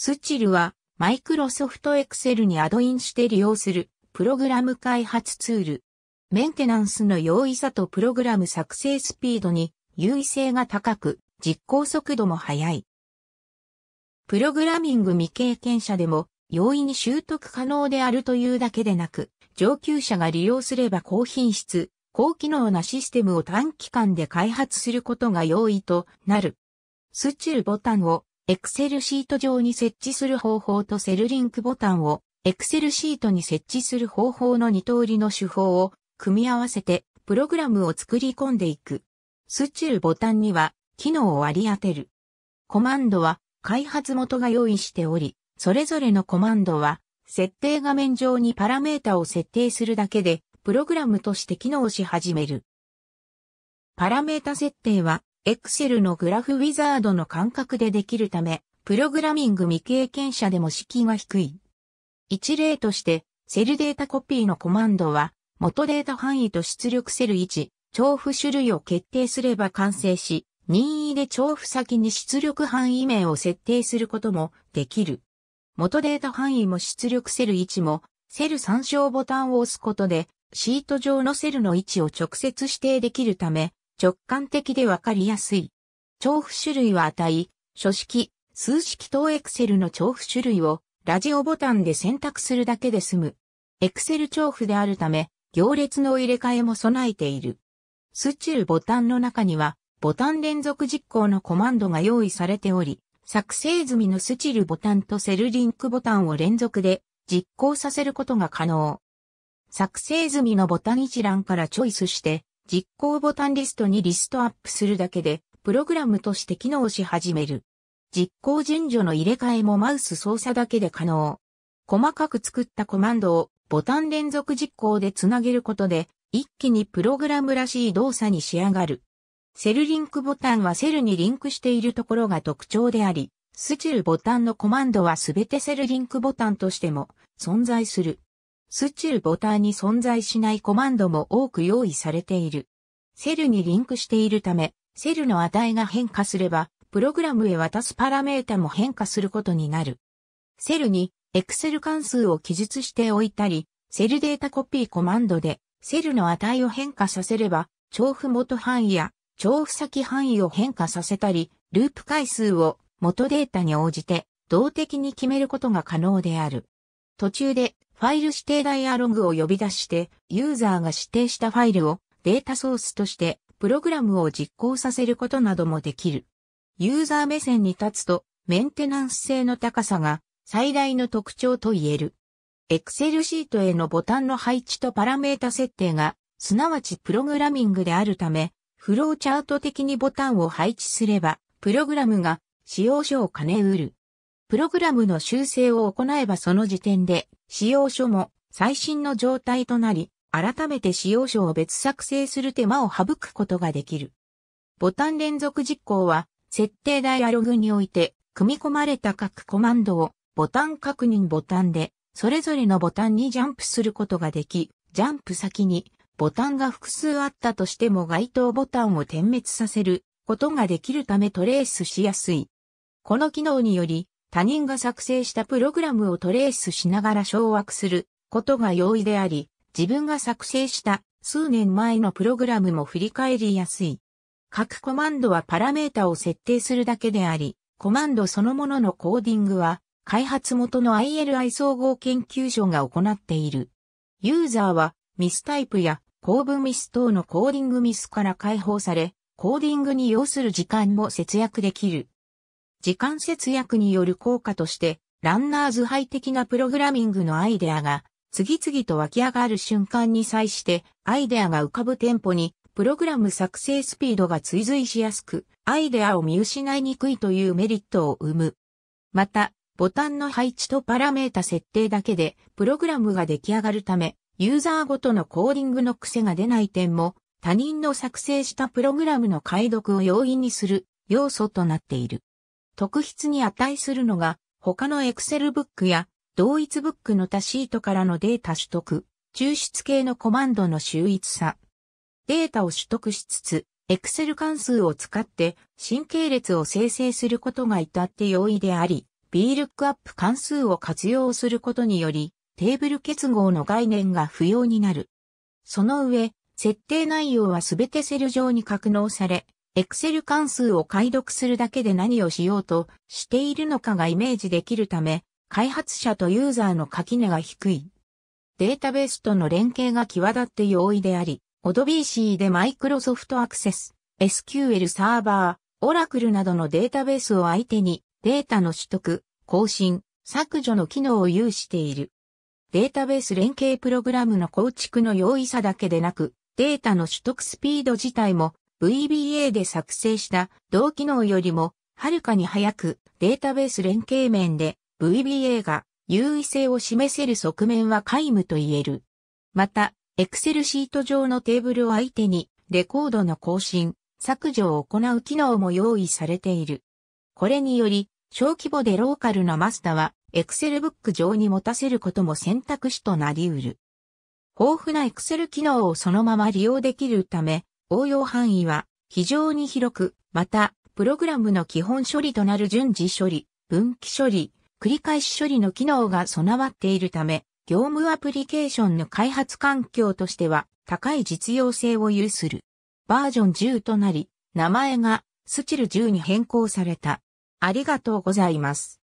スチルは、マイクロソフトエクセルにアドインして利用する、プログラム開発ツール。メンテナンスの容易さとプログラム作成スピードに優位性が高く、実行速度も速い。プログラミング未経験者でも容易に習得可能であるというだけでなく、上級者が利用すれば高品質、高機能なシステムを短期間で開発することが容易となる。スチルボタンを Excel シート上に設置する方法とセルリンクボタンを Excel シートに設置する方法の二通りの手法を組み合わせてプログラムを作り込んでいく。スチューボタンには機能を割り当てる。コマンドは開発元が用意しており、それぞれのコマンドは設定画面上にパラメータを設定するだけでプログラムとして機能し始める。パラメータ設定は Excel のグラフウィザードの感覚でできるため、プログラミング未経験者でも敷居が低い。一例として、セルデータコピーのコマンドは、元データ範囲と出力セル置、調布種類を決定すれば完成し、任意で調布先に出力範囲名を設定することもできる。元データ範囲も出力セル置も、セル参照ボタンを押すことで、シート上のセルの位置を直接指定できるため、直感的でわかりやすい。調布種類は値、書式、数式等エクセルの調布種類をラジオボタンで選択するだけで済む。エクセル調布であるため、行列の入れ替えも備えている。スチルボタンの中には、ボタン連続実行のコマンドが用意されており、作成済みのスチルボタンとセルリンクボタンを連続で実行させることが可能。作成済みのボタン一覧からチョイスして、実行ボタンリストにリストアップするだけで、プログラムとして機能し始める。実行順序の入れ替えもマウス操作だけで可能。細かく作ったコマンドをボタン連続実行でつなげることで、一気にプログラムらしい動作に仕上がる。セルリンクボタンはセルにリンクしているところが特徴であり、スチルボタンのコマンドはすべてセルリンクボタンとしても存在する。スチルボタンに存在しないコマンドも多く用意されている。セルにリンクしているため、セルの値が変化すれば、プログラムへ渡すパラメータも変化することになる。セルに、エクセル関数を記述しておいたり、セルデータコピーコマンドで、セルの値を変化させれば、調布元範囲や調布先範囲を変化させたり、ループ回数を元データに応じて動的に決めることが可能である。途中でファイル指定ダイアログを呼び出して、ユーザーが指定したファイルをデータソースとしてプログラムを実行させることなどもできる。ユーザー目線に立つと、メンテナンス性の高さが最大の特徴と言える。Excel シートへのボタンの配置とパラメータ設定が、すなわちプログラミングであるため、フローチャート的にボタンを配置すれば、プログラムが使用書を兼ねうる。プログラムの修正を行えばその時点で、使用書も最新の状態となり、改めて使用書を別作成する手間を省くことができる。ボタン連続実行は、設定ダイアログにおいて、組み込まれた各コマンドを、ボタン確認ボタンで、それぞれのボタンにジャンプすることができ、ジャンプ先に、ボタンが複数あったとしても該当ボタンを点滅させることができるためトレースしやすい。この機能により、他人が作成したプログラムをトレースしながら掌握することが容易であり、自分が作成した数年前のプログラムも振り返りやすい。各コマンドはパラメータを設定するだけであり、コマンドそのもののコーディングは、開発元の ILI 総合研究所が行っている。ユーザーはミスタイプや構文ミス等のコーディングミスから解放され、コーディングに要する時間も節約できる。時間節約による効果として、ランナーズハイ的なプログラミングのアイデアが、次々と湧き上がる瞬間に際して、アイデアが浮かぶテンポに、プログラム作成スピードが追随しやすく、アイデアを見失いにくいというメリットを生む。また、ボタンの配置とパラメータ設定だけで、プログラムが出来上がるため、ユーザーごとのコーディングの癖が出ない点も、他人の作成したプログラムの解読を容易にする要素となっている。特筆に値するのが、他の Excel ブックや同一ブックの他シートからのデータ取得、抽出系のコマンドの秀逸さ。データを取得しつつ、Excel 関数を使って神経列を生成することが至って容易であり、b l o o k u p 関数を活用することにより、テーブル結合の概念が不要になる。その上、設定内容はすべてセル上に格納され、Excel 関数を解読するだけで何をしようとしているのかがイメージできるため、開発者とユーザーの垣根が低い。データベースとの連携が際立って容易であり、ODBC で Microsoft Access、SQL Server、Oracle などのデータベースを相手にデータの取得、更新、削除の機能を有している。データベース連携プログラムの構築の容易さだけでなく、データの取得スピード自体も VBA で作成した同機能よりもはるかに早くデータベース連携面で VBA が優位性を示せる側面は皆無と言える。また、Excel シート上のテーブルを相手にレコードの更新、削除を行う機能も用意されている。これにより、小規模でローカルなマスターは Excel ブック上に持たせることも選択肢となり得る。豊富な Excel 機能をそのまま利用できるため、応用範囲は非常に広く、また、プログラムの基本処理となる順次処理、分岐処理、繰り返し処理の機能が備わっているため、業務アプリケーションの開発環境としては高い実用性を有する。バージョン10となり、名前がスチル10に変更された。ありがとうございます。